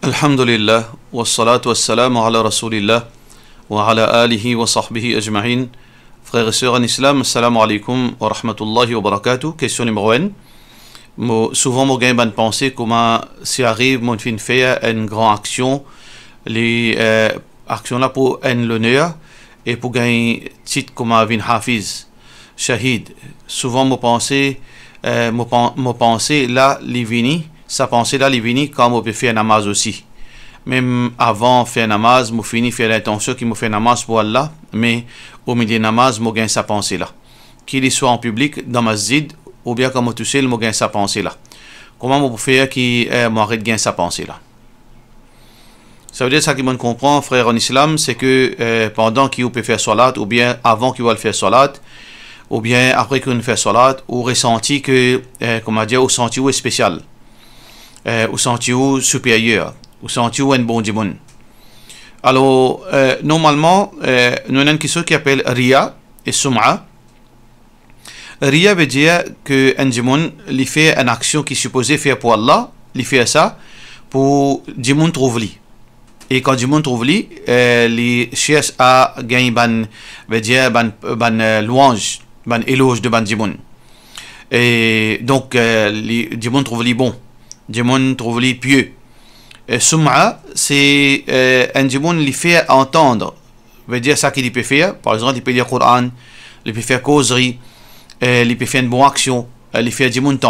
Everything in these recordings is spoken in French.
الحمد لله والصلاة والسلام على رسول الله وعلى آله وصحبه أجمعين فغير سيغ الإسلام السلام عليكم ورحمة الله وبركاته كيسون مغوين مو سوفون مو غيم بان كما سي أغيب مون فين ان غران أكسيون لي أكسيون لابو ان لونيا اي بو غين تيت كما فين حافظ شهيد سوفون مو بانسي مو بانسي لا لي فيني sa pensée là est venue comme on peut faire namaz aussi. Même avant faire namaz, je fini faire l'intention qu'il me fait namaz pour Allah, mais au milieu de namaz, je gagne sa pensée là. Qu'il soit en public, dans masjid, ou bien comme tout seul, je gagne sa pensée là. Comment on peut faire qu'il de gagne sa pensée là? Ça veut dire ça qui me comprend, frère en islam, c'est que euh, pendant qu'il peut faire salat, ou bien avant qu'il va le faire salat, ou bien après qu'on fait salat, ou ressenti que, euh, comment dire, au senti ou est spécial euh, au vous supérieur, au vous un bon dimun. Alors, eh, normalement, eh, nous avons une question qui s'appelle Ria et Sum'a. Ria veut dire que un fait une action qui est supposée faire pour Allah, il fait ça pour Dimoun trouve Et quand Dimoun trouve lui, eh, il cherche à gagner ban, louange, ban éloge de ban Dimoun. Et donc, euh, Dimoun trouve lui bon du trouve les pieux. Euh, sum'a, c'est euh, un du monde qui fait entendre, veut dire ça qu'il peut faire. Par exemple, il peut lire le Coran, il peut faire causerie, euh, il peut faire une bonne action, il euh, fait du monde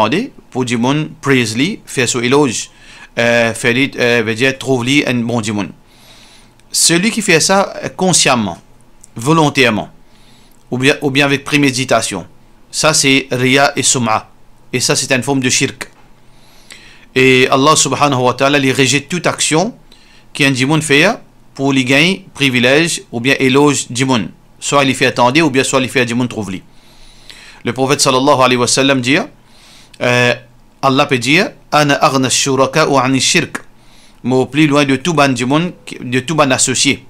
pour du monde praise lui, faire son éloge, faire veut dire trouve lui un bon du Celui qui fait ça consciemment, volontairement, ou bien, ou bien avec préméditation, ça c'est Ria et Sum'a. Et ça c'est une forme de shirk. Et Allah subhanahu wa ta'ala les rejette toute action qui un djimoun fait pour les gagner privilège ou bien éloge djimoun. Soit il fait attendre ou bien soit il fait djimoun trouve lui. Le prophète sallallahu alayhi wa sallam dit euh, Allah peut dire Ana arna shuraka ou ani shirk. mais au plus loin de tout ban djimoun, de tout ban associé.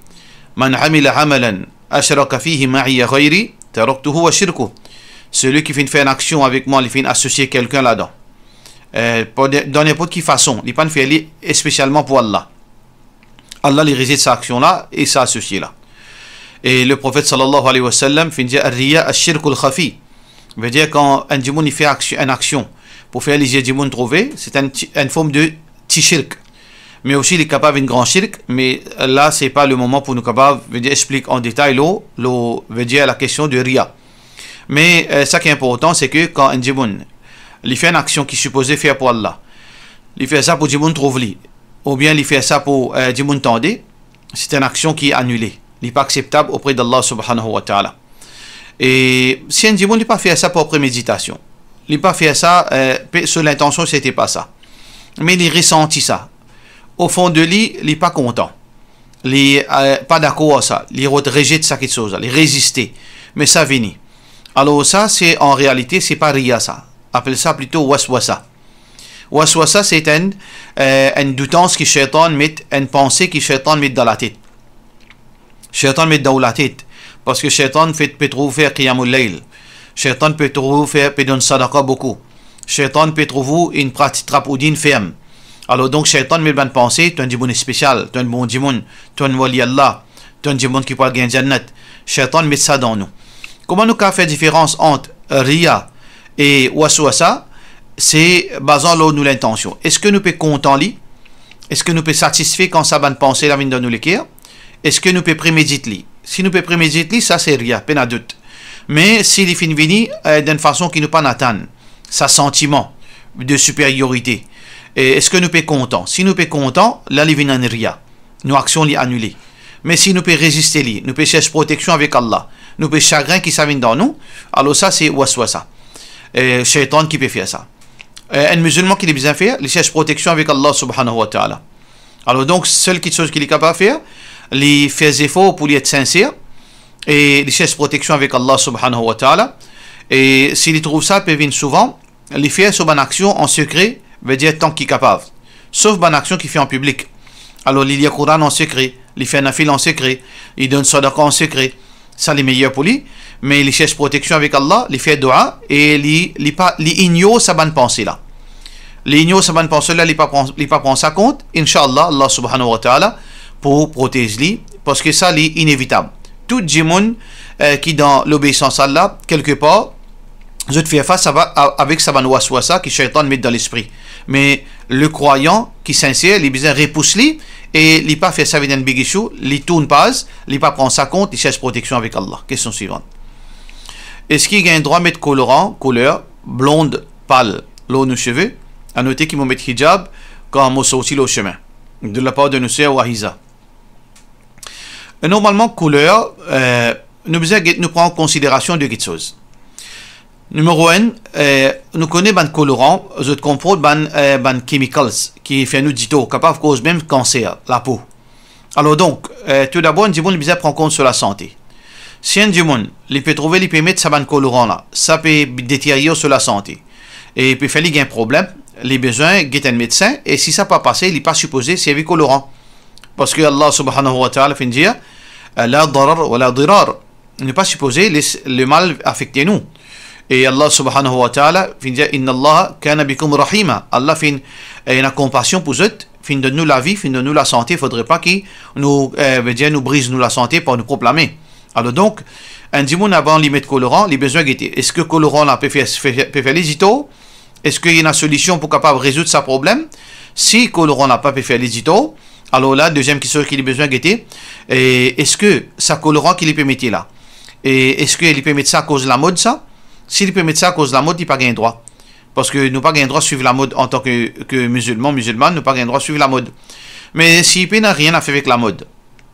Man amila amalan ashraka fihi ma'iya ghayri taraktuhu wa shirku. Celui qui fait une action avec moi, il fait associer quelqu'un là-dedans. Euh, dans n'importe quelle façon. Il pas fait aller spécialement pour Allah. Allah les réside sa action-là et sa associée-là. Et le prophète sallallahu alayhi wa sallam finit dire Riya al-shirk al-khafi. veut dire quand un djimoun fait action, une action pour faire les djimoun trouver, c'est un, une forme de t Mais aussi il est capable une grand shirk, mais là c'est pas le moment pour nous capables, d'expliquer en détail veut la question de Riya. Mais euh, ça qui est important, c'est que quand un djimoun il fait une action qui supposait faire pour Allah. Il fait ça pour que monde trouve Ou bien il fait ça pour euh, les monde C'est une action qui est annulée. Il n'est pas acceptable auprès d'Allah subhanahu wa ta'ala. Et si un monde n'a pas fait ça pour préméditation, il n'a pas fait ça, euh, sur l'intention, c'était pas ça. Mais il ressentit ça. Au fond de lui, il n'est pas content. Il n'est euh, pas d'accord à ça. Il rejeter ça quelque chose. Il résister. Mais ça vient. Alors ça, c'est en réalité, c'est pas à ça. Appelle ça plutôt waswasa. Waswasa, c'est une, euh, une doutance qui shaitan met, une pensée qui shaitan met dans la tête. Shaitan met dans la tête. Parce que shaitan peut trouver faire qiyamul leil. Shaitan peut trouver faire, peut donner beaucoup. Shaitan peut trouver une pratique trapoudine ferme. Alors donc, shaitan met bonne pensée, tu as un spécial, tu as un bon djimoun, tu as un wali Allah, tu as un djimoun qui parle gagner jannat. Shaitan met ça dans nous. Comment nous faire la différence entre Ria et waswasa c'est basant l'eau nous l'intention est-ce que nous peut content li est-ce que nous peut satisfaire quand ça bonne penser, la mine de nous l'écrire est-ce que nous peut préméditer li si nous peut préméditer li ça c'est rien peine à doute mais si les fin vini euh, d'une façon qui nous pas n'attend ça sentiment de supériorité est-ce que nous peut content si nous peut content là les en rien. nos actions li annulées mais si nous peut résister li nous peut chercher protection avec Allah nous peut chagrin qui s'amène dans nous alors ça c'est waswasa le euh, shaitan qui peut faire ça. Euh, un musulman qui est besoin de faire, il cherche protection avec Allah subhanahu wa ta'ala. Alors donc, seule chose qu'il est capable de faire, il fait des efforts pour être sincère et il cherche protection avec Allah subhanahu wa ta'ala. Et s'il trouve ça, il venir souvent, il fait sur une action en secret, veut dire tant qu'il est capable. Sauf une action qu'il fait en public. Alors il lit le Coran en secret, il fait un fil en secret, il donne sadaqa en secret. Ça, les meilleurs pour lui. Mais il cherche protection avec Allah, il fait dua et il ignore sa bonne pensée-là. Il ignore sa bonne pensée-là, il pas prend ça compte. Inch'Allah, Allah subhanahu wa ta'ala, pour protéger lui, parce que ça, c'est inévitable. Tout le euh, qui dans l'obéissance à Allah, quelque part, je te face avec sa bonne ça qui shaitan met dans l'esprit. Mais le croyant qui est sincère, il est repousse-lui et il pas fait vie avec un bigichou, il tourne pas, il pas prend ça compte, il cherche protection avec Allah. Question suivante. Est-ce qu'il a un droit de mettre colorant, couleur, blonde, pâle, l'eau nos cheveux À noter qu'il vont mettre hijab quand on aussi le chemin, de la part de sœurs ou Ahiza. Euh, normalement, couleur, euh, nous, nous prend en considération deux choses. Numéro 1, euh, nous connaissons les colorants, je comprends les chemicals qui font nous dito, capable causer même cancer, la peau. Alors donc, euh, tout d'abord, nous devons prendre prendre compte sur la santé. Si un diamant, il peut trouver, il peut mettre sa ban colorant là, ça peut détériorer sur la santé. Et puis, il y a un problème, les besoins, besoin un médecin, et si ça pas passé, il n'est pas supposé servir colorant. Parce que Allah subhanahu wa ta'ala fait dire, la darar ou la dirar. Il n'est pas supposé le mal affecter nous. Et Allah subhanahu wa ta'ala fin Inna Allah kana bikum rahima. Allah fin eh, a compassion pour eux, fin de nous la vie, fin de nous la santé. Il faudrait pas qu'il nous, euh, nous brise nous la santé pour nous proclamer. Alors donc, un dimoun avant limite colorant, les besoins guetter. Est-ce que colorant la peut faire, les Est-ce qu'il y a une solution pour capable résoudre ce problème Si colorant n'a pas pu faire les alors là, deuxième question qu'il a besoin guetter, eh, est-ce que ça colorant qu'il permet mettre là Et est-ce qu'il peut mettre ça à cause de la mode ça si ça à cause de la mode, il Parce Parce que parce que pas le droit de suivre la mode en que musulmans, que musulman, musulman, pas le droit de suivre la mode. Mais si n'a rien rien faire avec la mode,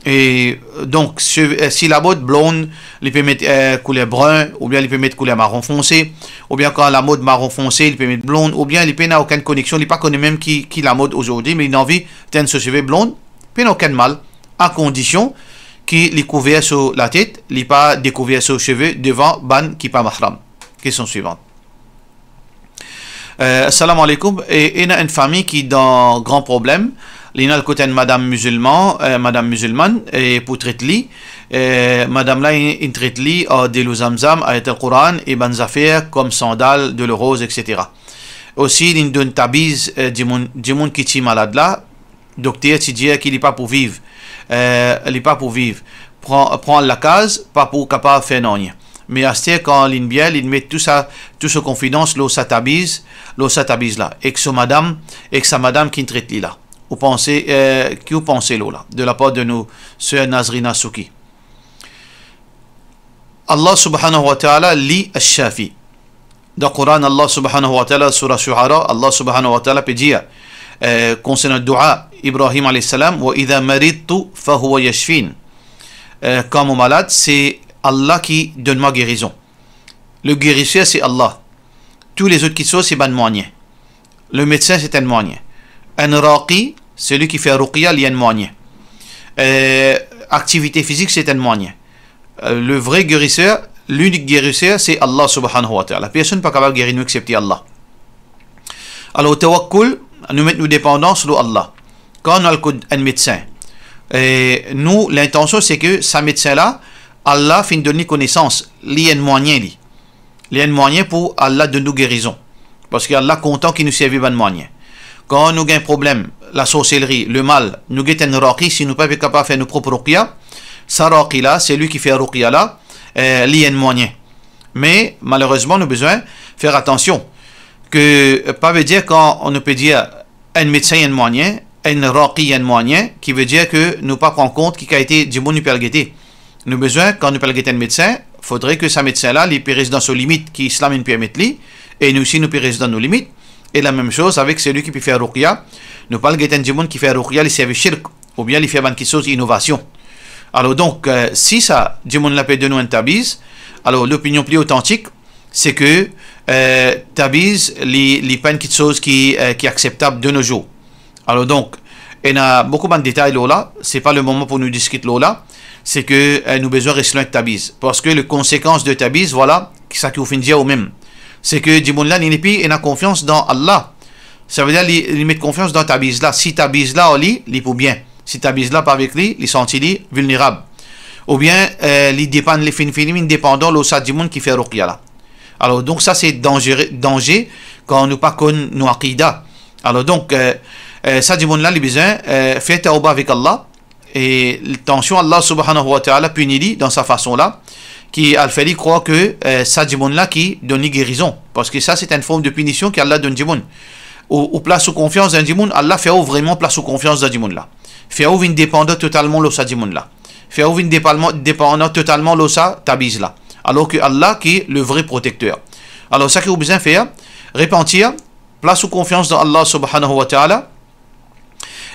Et euh, donc, euh, si la mode blonde, il peut mettre euh, couleur brun, ou bien il peut mettre couleur marron foncé, ou bien quand la mode marron foncé, il peut mettre blonde, ou bien il n'a aucune connexion, il pas connu même qui, qui la mode aujourd'hui, mais il a envie se société blonde, il n'a aucun mal, à condition qu'il est couvert sur la tête, il pas découvert sur les cheveux devant ban qui pas mahram. Question suivante. Euh, assalamu alaikum. Et il y a une famille qui est dans grand problème. Il y a côté de madame musulman, euh, madame musulmane, et pour traiter euh, madame là, il traite li euh, de l'ouzamzam, ayat al-Quran, et ben zafir, comme sandales, de rose, etc. Aussi, il donne tabiz euh, du monde qui est malade là. docteur tu dit qu'il n'est pas pour vivre. il euh, n'est pas pour vivre. Prends, prend la case, pas pour capable faire rien. Mais à ce quand bien, il met tout ça, tout ce confidence, l'eau s'attabise l'eau s'attabise là. Et que ce madame, et que sa madame qui traite là. Ou pensez, euh, qui vous pensez là, de la part de nous, sœur Nazrina Souki. Allah subhanahu wa ta'ala lit al-Shafi. Dans le Coran, Allah subhanahu wa ta'ala, surah Shu'ara, Allah subhanahu wa ta'ala peut dire, concernant le dua, Ibrahim alayhi salam, wa idha fa huwa yashfin. Euh, quand malade, c'est Allah qui donne ma guérison. Le guérisseur, c'est Allah. Tous les autres qui sont, c'est ben moyen. Le médecin, c'est un moyen. Un raqi, celui qui fait ruqya, il y a un moyen. Euh, activité physique, c'est un moyen. Euh, le vrai guérisseur, l'unique guérisseur, c'est Allah subhanahu wa ta'ala. Personne n'est pas capable de guérir nous excepté Allah. Alors, tawakkul, nous mettons nos dépendances sur Allah. Quand on a un médecin, nous, l'intention, c'est que ce médecin-là, Allah fin donner connaissance, lien en moyen li. Lien pour Allah de nous guérison. Parce qu'Allah content qui nous servit ban moyen. Quand nous un problème, la sorcellerie, le mal, nous avons un raki, si nous pas capable de faire nos propres ruqya, sa là, c'est lui qui fait ruqya là, euh, lien moyen. Mais malheureusement, nous besoin faire attention. Que euh, pas veut dire quand on ne peut dire un médecin un moyen, un raqi en moyen, qui veut dire que nous pas prendre compte qui a été du bon nous besoin, quand nous parlons d'un médecin, faudrait que ce médecin-là, il périsse dans ses limites, qui islam une permette et nous aussi nous périsse dans nos limites. Et la même chose avec celui qui peut faire ruqya. Nous parlons d'un monde qui fait ruqya, il le shirk, ou bien il fait quelque chose, innovation. Alors donc, euh, si ça, monde l'a de nous un tabiz, alors l'opinion plus authentique, c'est que euh, tabiz, il pas chose qui, euh, qui acceptable de nos jours. Alors donc, y a beaucoup de détails là, c'est pas le moment pour nous discuter là, c'est que euh, nous besoin rester loin de Tabiz parce que les conséquences de Tabiz voilà, ça qui vous finit au même. C'est que Dimoun là il a confiance dans Allah. Ça veut dire qu'il met confiance dans Tabiz là, si Tabiz là lit, il pour bien. Si Tabiz là pas avec lui, il sentit vulnérable. Ou bien euh, il dépend les fin finim indépendant du monde qui fait ruqya là. Alors donc ça c'est danger danger quand nous pas con nous Alors donc euh, Sadimoun-là, euh, besoin besoins, euh, fait taouba avec Allah. Et attention, Allah subhanahu wa ta'ala punit dans sa façon-là qui Al-Fali croit que euh, la qui donne guérison. Parce que ça, c'est une forme de punition qu'Allah donne Djimoun. Ou, place ou confiance d'un Djimoun, Allah fait vraiment place ou confiance d'un Djimoun là. Fait une dépendant totalement l'osa Djimoun là. Fait une dépendant totalement l'osa Tabiz là. Alors que Allah qui est le vrai protecteur. Alors ça qu'il vous besoin faire, repentir, place ou confiance dans Allah subhanahu wa ta'ala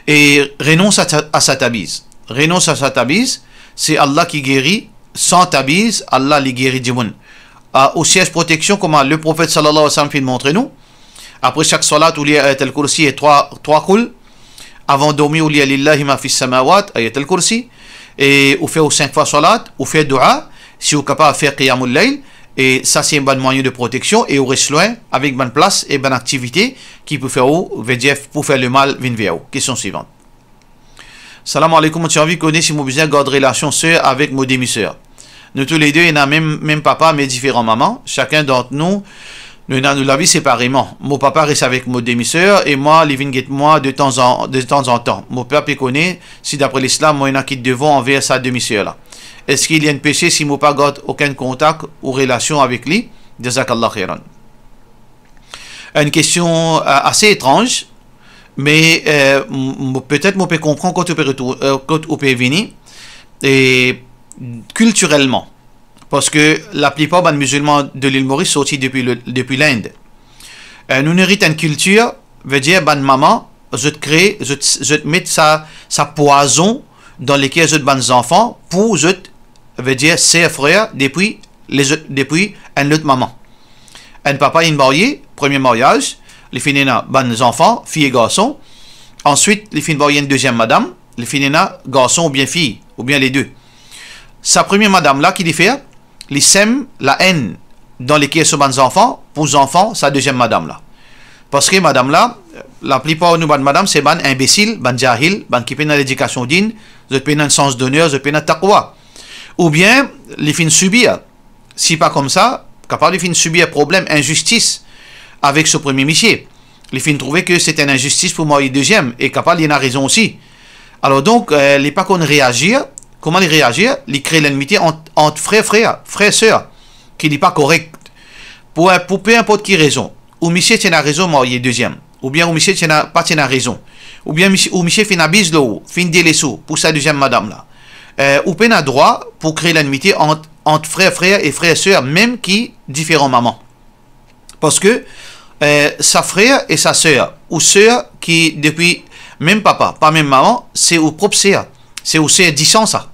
et renonce à, sa tabise. Renonce à sa tabise, c'est Allah qui guérit. Sans tabise, Allah les guérit du monde. Ah, au siège protection, comment le prophète sallallahu alayhi wa sallam de montrer nous. Après chaque salat, il y a kursi et trois, trois Avant de dormir, il y a lillahi ma fis samawat, ayat al-kursi. Et on fait cinq fois salat, on fait dua. Si vous êtes capable de faire qiyamul layl, et ça, c'est un bon moyen de protection. Et au reste loin, avec bonne place et bonne activité, qui peut faire ou, VDF, pour faire le mal, Question suivante. Salam alaikum, tu as envie connaître si mon besoin garde relation sœur avec mon demi-sœur. Nous tous les deux, il n'a même, même papa, mais différents mamans. Chacun d'entre nous, nous nous la vie séparément. Mon papa reste avec mon demi-sœur et moi, Livin get moi de temps en, de temps en temps. Mon père connaît si d'après l'islam, moi, il a qui devant envers sa demi-sœur là est-ce qu'il y a un péché si je pas aucun contact ou relation avec lui Une question euh, assez étrange, mais euh, peut-être mon peux comprendre quand tu peux venir et culturellement. Parce que la plupart des musulmans de l'île Maurice sont sortis depuis l'Inde. Depuis euh, nous nourrissons une culture, veut dire, ben maman, je te crée, je je mets sa, poison dans lesquels de ban enfants pour je veut dire c'est frère depuis, les, depuis un autre maman. Un papa est marié, premier mariage, les finina des enfants, filles et garçons. Ensuite, les filles une deuxième madame, les finina garçons ou bien filles, ou bien les deux. Sa première madame là qui diffère, les sème la haine dans les caisses sont bons enfants, pour les enfants, sa deuxième madame là. Parce que madame là, la plupart de madame, c'est ban imbécile, ban jahil, ban qui peine l'éducation digne, je un sens d'honneur, je peine taqwa. Ou bien, les fins subir. Si pas comme ça, capable les fins subir problème, injustice avec ce premier monsieur Les filles trouver que c'est une injustice pour moi, et deuxième, et capable, il y a raison aussi. Alors donc, euh, les pas qu'on réagir, comment les réagir Les créer l'ennemi entre, frère frères, frères, qui n'est pas correct. Pour, pour peu importe qui raison. Ou monsieur tient à raison, moi, il est deuxième. Ou bien, ou monsieur tient pas tient raison. Ou bien, ou monsieur fin là l'eau, fin pour sa deuxième madame là ou peine à droit pour créer l'amitié entre, entre frères, frères et frère sœurs, même qui différents mamans. Parce que euh, sa frère et sa sœur, ou sœur qui, depuis même papa, pas même maman, c'est au propre sœur. C'est au sœur disant ça.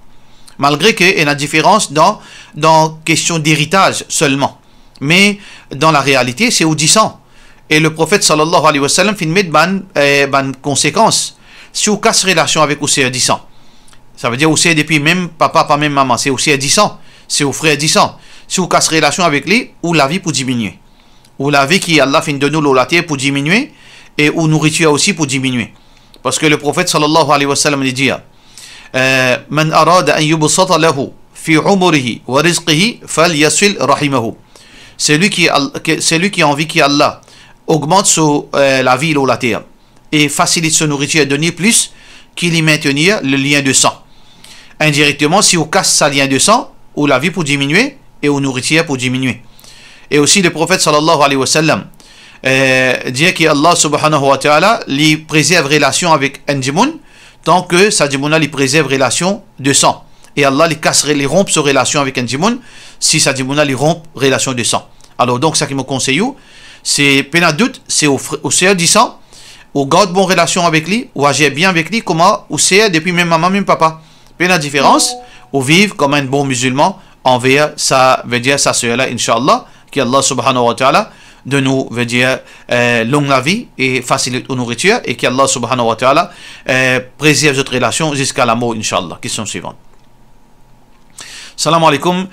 Malgré qu'il y a une différence dans, dans question d'héritage seulement. Mais dans la réalité, c'est au disant. Et le prophète sallallahu alayhi wa sallam finit met ban, euh, conséquence. Si vous casse relation avec au sœur disant, ça veut dire aussi depuis même papa, pas même maman. C'est aussi à ans. C'est au frère ans. Si vous cassez relation avec lui, ou la vie pour diminuer. Ou la vie qui Allah fin de nous terre pour diminuer. Et ou nourriture aussi pour diminuer. Parce que le prophète sallallahu alayhi wa sallam dit euh, Man arada an Celui qui, qui a envie qu'Allah Allah augmente euh, la vie ou la terre et facilite son nourriture et donner plus qu'il y maintenir le lien de sang indirectement si on casse sa lien de sang, ou la vie pour diminuer et au nourriture pour diminuer. Et aussi le prophète sallallahu alayhi wa sallam euh, dit qu'Allah subhanahu wa ta'ala lui préserve relation avec un tant que sa djimouna lui préserve relation de sang. Et Allah lui casserait, lui rompt sa relation avec un si sa djimouna lui rompt relation de sang. Alors donc ça qui me conseille, c'est peine doute, c'est au, au Seigneur du sang, ou garde bon relation avec lui, ou agir bien avec lui, comment, ou c'est depuis même maman, même papa. Bien la différence, ou vivre comme un bon musulman envers sa, veut dire, ça qui Allah subhanahu wa ta'ala de nous, veut dire, euh, longue la vie et facilite aux nourritures et Allah subhanahu wa ta'ala euh, préserve notre relation jusqu'à la mort, qui Question suivante. Salam alaikum.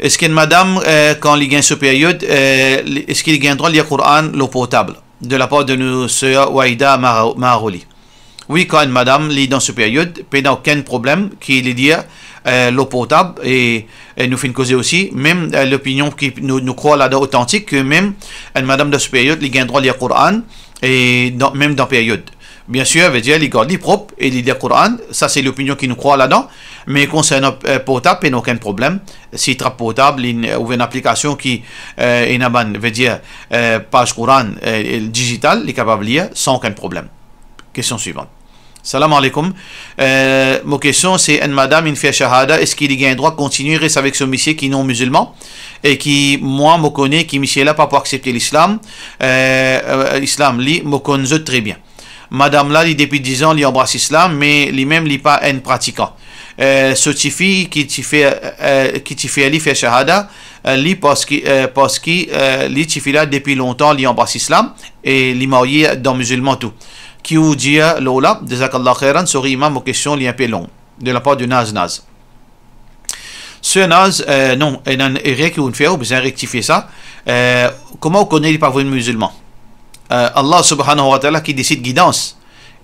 Est-ce qu'une madame, euh, quand il gagne ce période, est-ce qu'il gagne droit de Coran, l'eau potable, de la part de nos Waida Waïda Maroli? Oui, quand madame lit dans ce période, a aucun problème qui est lié euh, l'eau potable et, nous fait une cause aussi, même euh, l'opinion qui nous, nous croit là-dedans authentique, que même une madame dans ce période, elle a droit de lire le Coran, et même dans la période. Bien sûr, veut dire, il garde propre et lit le Coran, ça c'est l'opinion qui nous croit là-dedans, mais concernant euh, potable, il n'y a aucun problème. Si trappe potable, il une application qui est une veut dire, euh, page Coran digitale, il est capable de lire sans aucun problème. Question suivante. Salam alaikum. Euh, ma question, c'est une madame, une fait shahada, est-ce qu'il a le droit de continuer avec ce monsieur qui est non musulman et qui, moi, me connais, qui monsieur là pas pour accepter l'islam euh, euh L'islam, lui, me connaît très bien. Madame là, lui, depuis 10 ans, lui embrasse l'islam, mais lui-même, lui pas un pratiquant. Euh, ce tifi qui fait, qui t'y fait, shahada, parce qu'il, parce qu'il, lui, là depuis longtemps, lui embrasse l'islam et lui marié dans musulman tout. Kiujia Lola, Jazakallah Khairan, sur imam aux questions liées un peu longues, de la part du Naz Naz. Ce Naz, euh, non, il n'y a rien qui vous fait, vous avez rectifié ça. Euh, comment on connaît les parvenus musulmans euh, Allah subhanahu wa ta'ala qui décide guidance.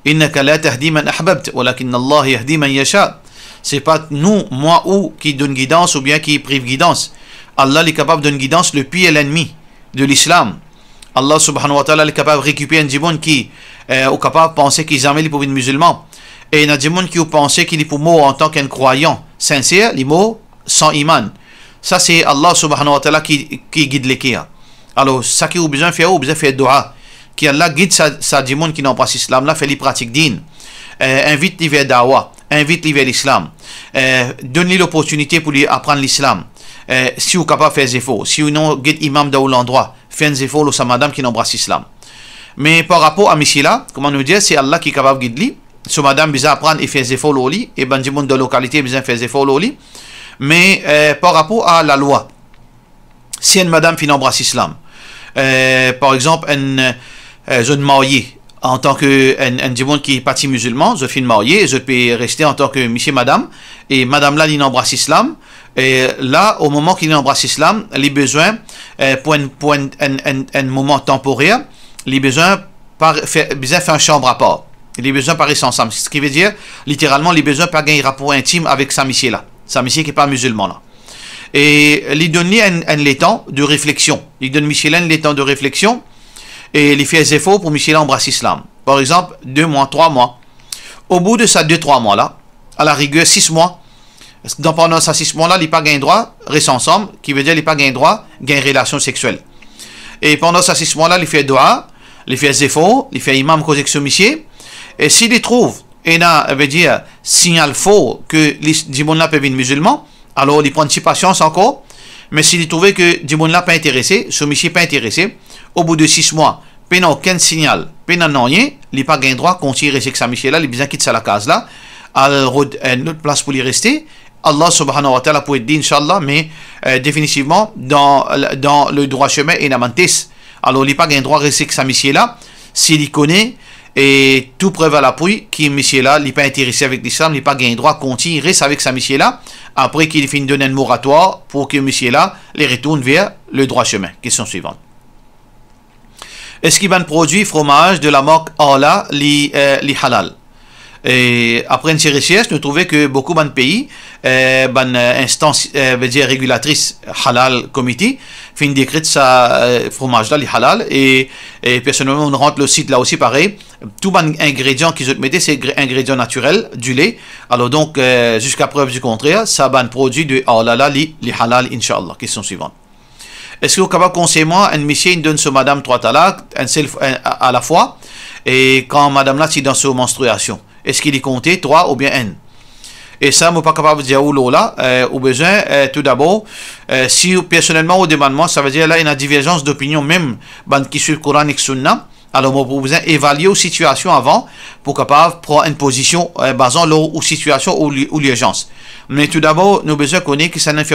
Innaka la tahdi man ahbabt, walakin Allah yahdi man yasha. C'est pas nous, moi ou qui donne guidance ou bien qui prive guidance. Allah est capable de donner guidance le pire l'ennemi de l'islam. Allah subhanahu wa ta'ala est capable de récupérer un djibon qui est euh, capable de penser qu'il jamais pour une musulman. Et un djibon qui penser qu'il est pour mort en tant qu'un croyant sincère, les mots sans iman. Ça c'est Allah subhanahu wa ta'ala qui, qui guide les kia. Alors, ça qui a besoin de faire, besoin de faire dua. Qui Allah guide sa, sa qui n'ont pas l'islam, là fait les pratiques dignes. Euh, invite les vers dawa, invite les vers l'islam. donne euh, donne l'opportunité pour lui apprendre l'islam. si vous capable de faire des efforts, si vous non guide imam dans l'endroit. Fenzefol ou sa madame qui n'embrasse l'islam. Mais par rapport à Missila, comment nous dire, c'est Allah qui est capable de guider. Ce madame, besoin apprendre et faire des efforts au lit. Et ben, du monde de localité, besoin faire des efforts au lit. Mais euh, par rapport à la loi, si une madame qui embrasse l'islam, euh, par exemple, une euh, jeune mariée, en tant que un, un qui est parti musulman, je suis marié, je peux rester en tant que monsieur madame et madame là n'embrasse embrasse l'islam et là, au moment qu'il embrasse l'islam, les besoins, euh, pour, un, pour un, un, moment temporaire, les besoins, par, besoin fait un chambre à rapport. Les besoins paraissent ensemble. Ce qui veut dire, littéralement, les besoins par gagner un rapport intime avec sa missile là. Sa qui n'est pas musulman là. Et il donne un, un temps de réflexion. Il donne Michel un temps de réflexion et il fait des efforts pour Michel embrasser l'islam. Par exemple, deux mois, trois mois. Au bout de ça, deux, trois mois là, à la rigueur, six mois, pendant que dans mois mois là il n'y a pas gain droit, rester ensemble, qui veut dire il n'y a pas gain droit, gain relation sexuelle. Et pendant mois là il fait doa, il fait zéfo, il fait imam cause monsieur. Et s'il trouve, et veut dire, signal faux que Dimoun là peut être musulman, alors il prend une patience encore. Mais s'il trouve trouvait que Dimoun là pas intéressé, pas intéressé, au bout de six mois, n'a aucun signal, n'a rien, il n'a pas gain droit, continuer rester avec monsieur là, il a quitte quitter sa la case là, à une autre place pour y rester, Allah subhanahu wa ta'ala pouvait dire, Inch'Allah, mais euh, définitivement, dans, dans le droit chemin, et la mantis. Alors, il n'y a pas un droit rester avec sa monsieur là, s'il connaît, et tout preuve à l'appui, qui monsieur là, il n'est pas intéressé avec l'islam, il n'a pas un droit continuer avec sa monsieur là, après qu'il finisse donner un moratoire pour que monsieur là, les retourne vers le droit chemin. Question suivante. Est-ce qu'il va produire fromage de la marque Allah, euh, les halal et après une série recherches, nous trouvons que beaucoup de pays, euh, ben euh, instance euh, dire régulatrice halal committee, fin décrit sa euh, fromage là, les halal, et, personnellement, on rentre le site là aussi pareil. Tout les ben, ingrédients qu'ils ont mettés, c'est ingrédients naturels, du lait. Alors donc, jusqu'à preuve du contraire, ça ban produit de halal, oh les, les halal, inshallah. Question suivante. Est-ce que vous pouvez conseiller moi un monsieur donne ce madame trois un seul à la fois, et quand madame là, c'est dans sa menstruation? Est-ce qu'il est compté 3 ou bien n et ça, je pas capable de dire où l'eau là, euh, au besoin, euh, tout d'abord, euh, si personnellement au demandement, ça veut dire là, une divergence d'opinion même, bande qui suit le Coran et le Sunna, alors moi, pour besoin évaluer la situation avant, pour capable prendre une position euh, basant l'eau ou situation ou, l'urgence. Mais tout d'abord, nous besoin connaître qui ça un fait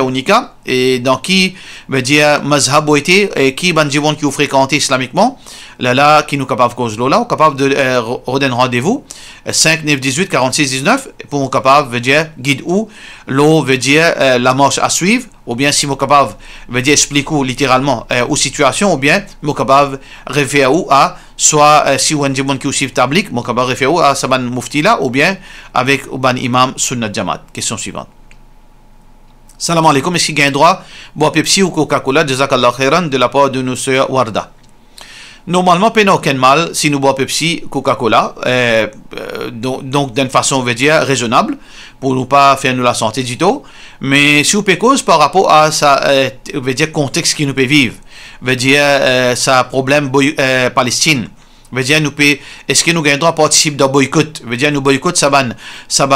et dans qui, veut dire, mazhab été, et qui, ben, qui vous fréquentez islamiquement, Lala qui nous capable cause Lola, ou capable de euh, redonner rendez-vous. 5, 9, 18, 46, 19. Pour capable veut dire guide ou. L'eau veut dire euh, la marche à suivre. Ou bien si nous capable veut dire explique littéralement euh, situation. Ou bien nous capable référer référer à. Soit euh, si on dit qui suit tablik, nous capable de référer à Saban là Ou bien avec Uban Imam Sunnat Jamat. Question suivante. Salam alaikum, est-ce qu'il y a un droit boire Pepsi ou Coca-Cola, jazakallah khairan, de la part de nos soeurs Warda Normalement, a aucun mal si nous boit Pepsi, Coca-Cola, euh, euh donc, donc d'une façon, on veut dire, raisonnable, pour ne pas faire nous la santé du tout. Mais si on cause par rapport à ça, euh, veut dire, contexte qui nous peut vivre, veut dire, euh, ça problème euh, Palestine. Veut dire, nous est-ce que nous gagnons droit participer dans boycott? Veut dire, nous boycott, ça ban, ça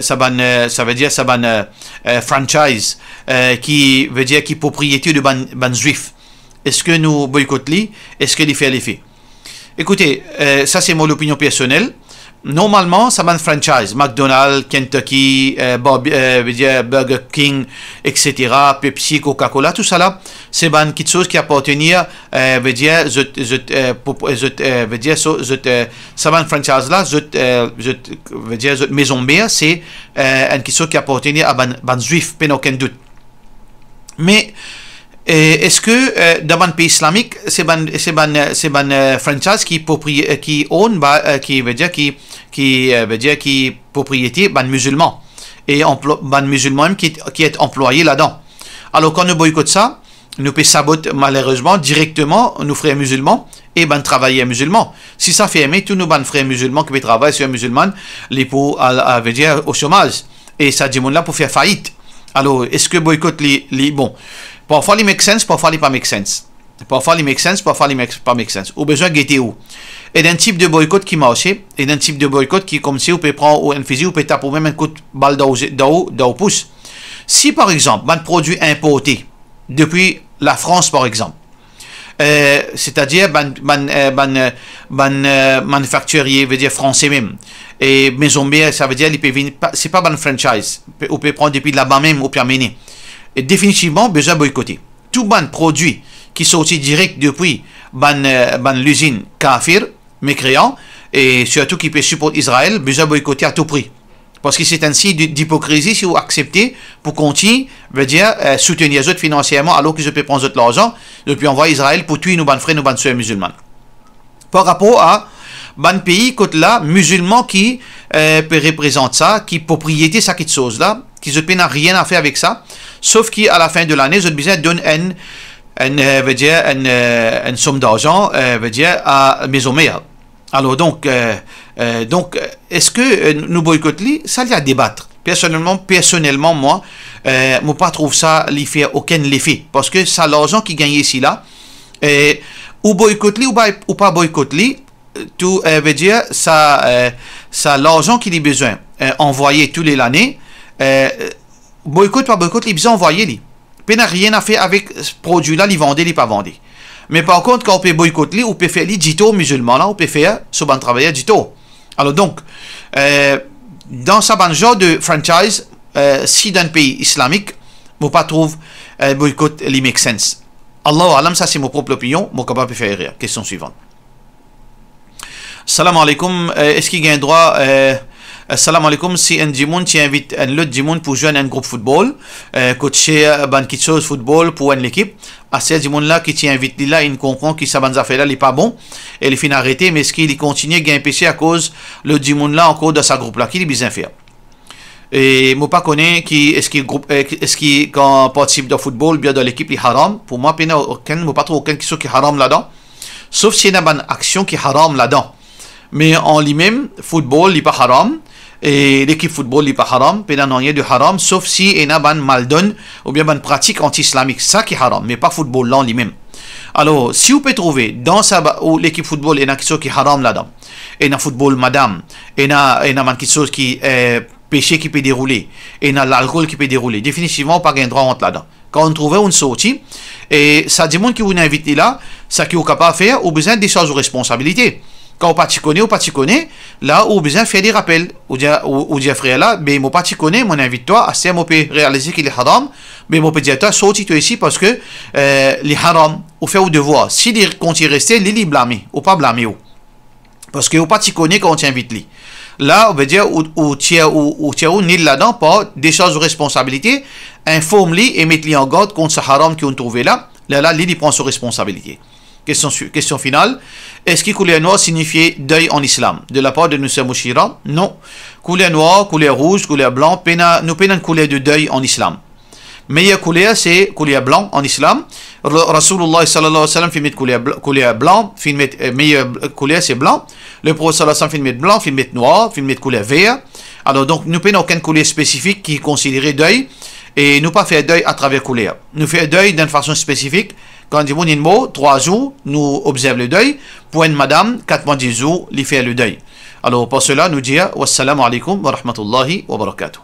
ça veut dire, ça franchise, qui, veut dire, qui propriété de ban, ban juif. Est-ce que nous boycottons Est-ce que les fait les fait Écoutez, euh, ça c'est mon opinion personnelle. Normalement, ça m'a franchise. McDonald's, Kentucky, euh, euh, Burger King, etc., Pepsi, Coca-Cola, tout ça là, c'est ban quelque chose qui appartient à veut dire, franchise là, maison mère, c'est une quelque chose qui appartient à ban, juif, pas aucun doute. Mais, est-ce que euh, dans un pays islamique, c'est une euh, euh, franchise qui qui own bah, qui veut dire qui qui veut dire qui propriété ban musulman et ban musulman qui qui est employé là-dedans. Alors quand nous boycottons ça, nous peut saboter malheureusement directement nos frères musulmans et ben travailler musulmans. Si ça fait aimer tous nos frères musulmans qui travaillent sur musulmans, les pour à, veut dire au chômage et ça dit là pour faire faillite. Alors est-ce que boycott les, les bon Parfois, make sense, sens, pas make sense. sens, make sense, il pas make sense. Au besoin guetter où. Et d'un type de boycott qui marche, et d'un type de boycott qui comme si on peut prendre un fusil, on peut taper même un coup de balle d'eau pouce. Si par exemple, un produit importé depuis la France par exemple, euh, c'est-à-dire un ban, ban, euh, euh, manufacturier dire français même et maison mère ça veut dire venir, c'est pas ban franchise on peut prendre depuis là-bas même on peut amener définitivement besoin boycotter. Tout ban produits qui sortent direct depuis euh, ban, l'usine Kafir, mécréant, et surtout qui peut supporter Israël, besoin boycotter à tout prix. Parce que c'est ainsi d'hypocrisie si vous acceptez pour continuer, veut dire, euh, soutenir les autres financièrement alors que je peux prendre l'argent, et puis envoyer Israël pour tuer nos frères frères, nos ban soeurs musulmans. Par rapport à ban pays, côté là, musulmans qui euh, peut représenter ça, qui propriété, ça, qui chose là, qui ont n'a rien à faire avec ça, sauf qu'à la fin de l'année, ils donne une, une, veut une, somme d'argent euh, veut dire, à Alors donc, euh, euh, donc est-ce que nous boycottons Ça, il y a à débattre. Personnellement, personnellement, moi, moi pas trouve ça les faire aucun effet, parce que ça l'argent qui gagne ici là et ou boycotter ou, ou, pas boycotter tout dire ça ça l'argent qu'il a besoin d'envoyer envoyé tous les années euh, boycott par boycott, les bisons les Puis n'a rien à faire avec ce produit-là, les ne les pas Mais par contre, quand on peut boycotter, on peut faire les dito musulmans, là, on peut faire ce bon travail dito. Alors donc, euh, dans sa genre de franchise, euh, si dans un pays islamique, vous pas trouve euh, boycott les make sense. Allah alam, ça c'est mon propre opinion, mon peux pas faire rire. Question suivante. Salam alaikum, euh, est-ce qu'il y a un droit Assalam alaikum, si un Jimoun qui invite un autre Jimoun pour jouer un groupe football, coacher ben quelque chose football pour une équipe. À ah, ce Jimoun là qui t'invite invite là, il comprend que sa banza fait là, n'est pas bon, et il finit arrêté, mais ce qu'il continue à empêcher à cause le Jimoun là encore dans sa groupe là, qu'il est bien faire. Et moi pas connais qui est-ce euh, qui groupe est-ce qui quand participe de football bien dans l'équipe est haram. Pour moi, pena aucun, moi pas trop aucun qui qui haram là-dedans. Sauf s'il y a une action qui haram là-dedans. Mais en lui-même, football n'est pas haram et l'équipe football n'est pas haram, rien de haram, sauf si il y a une maldon ou bien une pratique anti-islamique, ça qui est haram, mais pas football là lui-même. Alors, si vous pouvez trouver dans sa ou l'équipe football, il y a quelque chose qui est haram là-dedans, il y a football madame, il y a, chose qui est péché qui peut dérouler, il y a l'alcool qui peut dérouler, définitivement pas gain droit entre là-dedans. Quand on trouvez une sortie, et ça demande que vous invité là, ça qui est capable de faire, avez besoin des choses responsabilité. responsabilités. Quand on pas, on paticonne, là, on besoin faire des rappels. On dit, ou dire frère là, mais mon connais mon invite-toi à CMOP, réaliser qu'il est haram, mais mon dire toi, sorti toi ici parce que euh, les haram, tu fait au devoir. Si quand il restait, il ne blâmé, ou pas blâmé. Parce que on paticonne quand on t'invite lui. Là, on veut dire, ou tient ou ni là-dedans pas des choses de responsabilité, informe-lui et mette-lui en garde contre ce haram ont trouvé là. Là, là, lui, il prend ses responsabilités. Question, finale. Est-ce que couleur noire signifiait deuil en islam De la part de Nusa Mushira Non. Couleur noire, couleur rouge, couleur blanc, nous nous une couleur de deuil en islam. Meilleure couleur, c'est couleur blanc en islam. Rasulullah sallallahu alayhi wa sallam filmait couleur blanc, filmait euh, meilleure couleur, c'est blanc. Le prophète sallallahu alayhi wa sallam filmait blanc, filmait noir, filmait couleur vert. Alors donc, nous peinons aucune couleur spécifique qui est considérée deuil. Et nous pas faire deuil à travers couleur. Nous faire deuil d'une façon spécifique. Quand vous dites mot, trois jours, nous observons le deuil. Pour une madame, dix jours, il fait le deuil. Alors, pour cela, nous disons, wassalamu alaikum wa rahmatullahi wa barakatuh.